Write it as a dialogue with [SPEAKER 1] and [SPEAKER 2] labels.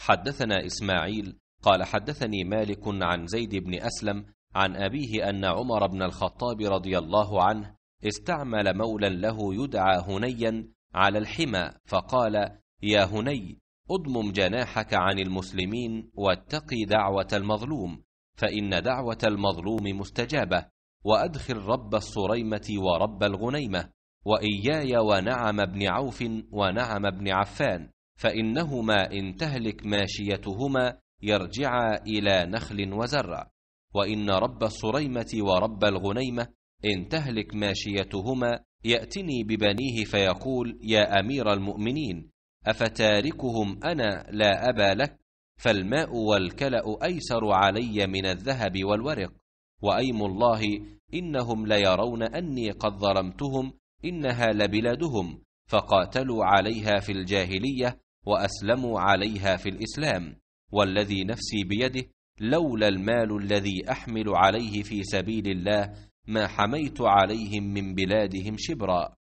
[SPEAKER 1] حدثنا إسماعيل قال
[SPEAKER 2] حدثني مالك عن زيد بن أسلم عن أبيه أن عمر بن الخطاب رضي الله عنه استعمل مولا له يدعى هنيا على الحمى فقال يا هني اضمم جناحك عن المسلمين واتقي دعوة المظلوم فإن دعوة المظلوم مستجابة وأدخل رب الصريمة ورب الغنيمة وإياي ونعم بن عوف ونعم بن عفان فإنهما إن تهلك ماشيتهما يرجعا إلى نخل وزرع وإن رب الصريمة ورب الغنيمة إن تهلك ماشيتهما يأتني ببنيه فيقول يا أمير المؤمنين أفتاركهم أنا لا أبا لك فالماء والكلأ أيسر علي من الذهب والورق وأيم الله إنهم ليرون أني قد ظلمتهم إنها لبلادهم فقاتلوا عليها في الجاهلية وأسلموا عليها في الإسلام والذي نفسي بيده لولا المال الذي أحمل عليه في سبيل الله ما حميت
[SPEAKER 1] عليهم من بلادهم شبرا